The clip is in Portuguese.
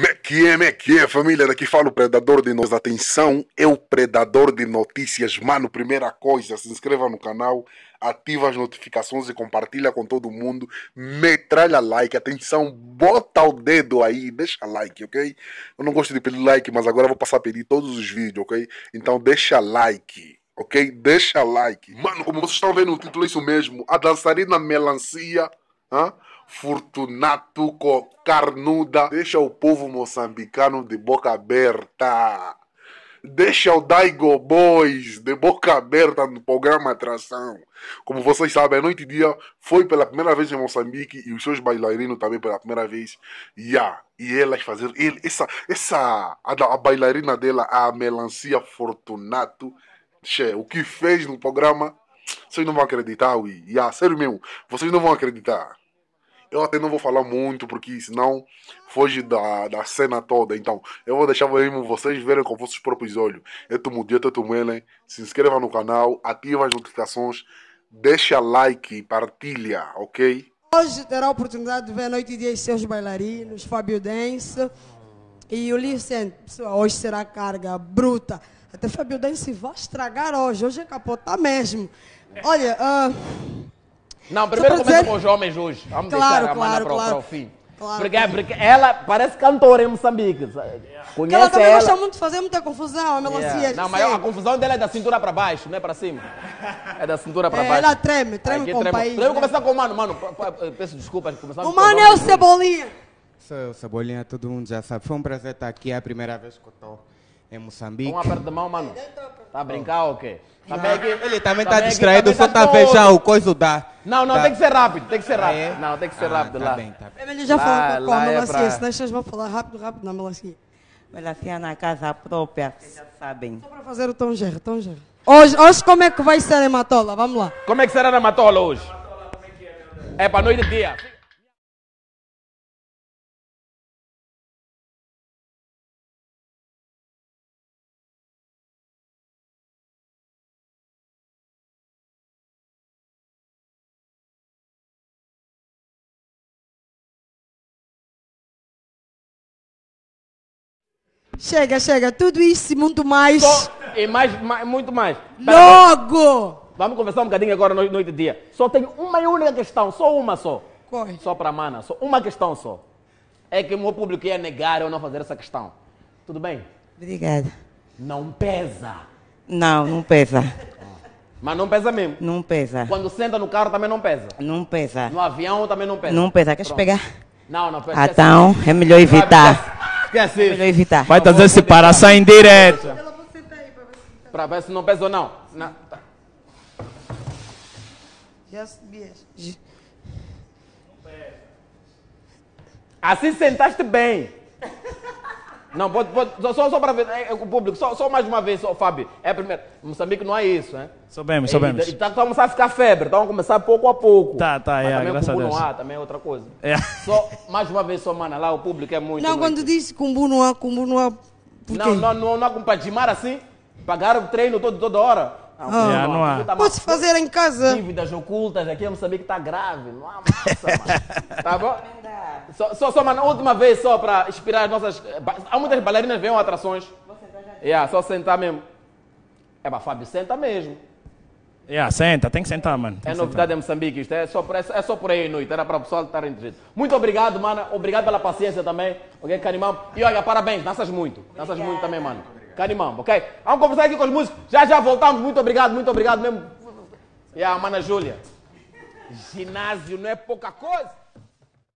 Mequie, mequie, família, daqui fala o predador de nós. Atenção, é o predador de notícias. Mano, primeira coisa, se inscreva no canal, ativa as notificações e compartilha com todo mundo. Metralha like, atenção, bota o dedo aí, deixa like, ok? Eu não gosto de pedir like, mas agora vou passar a pedir todos os vídeos, ok? Então deixa like. Ok? Deixa like. Mano, como vocês estão vendo no título, é isso mesmo. A dançarina melancia. Hã? Fortunato com Carnuda deixa o povo moçambicano de boca aberta. Deixa o Daigo Boys de boca aberta no programa Atração. Como vocês sabem, a noite e dia foi pela primeira vez em Moçambique e os seus bailarinos também pela primeira vez. Yeah. E elas fazer ele, essa, essa a, a bailarina dela, a Melancia Fortunato, che, o que fez no programa, vocês não vão acreditar, ui. Yeah, sério mesmo, vocês não vão acreditar. Eu até não vou falar muito, porque senão foge da, da cena toda. Então, eu vou deixar mesmo vocês verem com vossos próprios olhos. Eu tomo dia, eu tomo ele. Se inscreva no canal, ativa as notificações, deixa like, partilha, ok? Hoje terá a oportunidade de ver Noite e Dia seus bailarinos, Fábio Dance. E o Listen, hoje será carga bruta. Até Fábio Dance vai estragar hoje, hoje é capotar mesmo. Olha, uh, não, primeiro começa dizer... com os homens hoje. Vamos claro, deixar a claro, para, claro. para o fim. Claro. Porque, é, porque, ela parece cantora em Moçambique. Conhece ela também ela. gosta muito de fazer muita confusão, a melancia. Yeah. Não, mas a confusão dela é da cintura para baixo, não é para cima. É da cintura para é, baixo. Ela treme, treme Aqui com treme. o país. Podemos né? começar com o mano. Mano, peço desculpas. O mano é o Cebolinha. Sou o Cebolinha, todo mundo já sabe. Foi um prazer estar aqui, é a primeira vez que eu estou em Moçambique. Um aperto de mão, mano. Tá a brincar ou o quê? É ele também está é distraído, só está a ver já o coisa da... Não, não, tá. tem que ser rápido, tem que ser rápido. É? Não, tem que ser ah, rápido tá lá. Bem, tá bem. Ele já lá, falou com a é melancia, é pra... senão vocês vão falar rápido, rápido na melancia. Melancia assim é na casa própria, vocês já sabem. Só para fazer o Tom Gerro, Tom Gerro. Hoje, hoje como é que vai ser a hematola? Vamos lá. Como é que será a hematola hoje? É para noite e dia. Chega, chega. Tudo isso e muito mais. Só, e mais, mais muito mais. Logo! Vamos conversar um bocadinho agora noite, e dia. Só tenho uma e única questão, só uma só. Corre. Só para a mana, só uma questão só. É que o meu público ia negar ou não fazer essa questão. Tudo bem? Obrigada. Não pesa. Não, não pesa. Mas não pesa mesmo? Não pesa. Quando senta no carro também não pesa? Não pesa. No avião também não pesa? Não pesa. Queres Pronto. pegar? Não, não pesa. Ah, então, é melhor evitar. Esquece isso. evitar. Vai trazer tá esse parar, sai em direto. Tá tá pra ver se não pesou, não. não. Tá. Assim sentaste bem. Não, pode, pode só, só, para ver é, é, o público, só, só, mais uma vez, só, Fábio. É primeiro. Moçambique não é isso, né? Soubemos, soubemos. Está tá a começar a ficar febre, então a começar pouco a pouco. Tá, tá, Mas é, também graças o cumbu não há, também é outra coisa. É. Só, mais uma vez, só, mana, lá o público é muito. Não, muito. quando disse cumbu não há, cumbu não há. Não, não, não, não há como para assim? pagar o treino todo, toda hora? Não, ah, não, há. Tá Pode-se fazer em casa. Dívidas ocultas aqui, eu não sabia que está grave. Não há massa, mano. Tá bom? Só, só, só uma última vez, só para inspirar as nossas. Eh, há muitas bailarinas que vêm atrações. Vou sentar tá já. Yeah, é, só sentar mesmo. É, mas Fábio, senta mesmo. Yeah, é, senta, tem que sentar, mano. Tem é novidade em Moçambique, isto é só, por, é, é só por aí, noite. Era para o pessoal estar entendido. Muito obrigado, mano. Obrigado pela paciência também. Ok, Canimambo. E olha, parabéns, danças muito. Danças muito também, mano. Canimambo, ok? Vamos conversar aqui com os músicos. Já, já voltamos. Muito obrigado, muito obrigado mesmo. E yeah, a mana Júlia. Ginásio não é pouca coisa.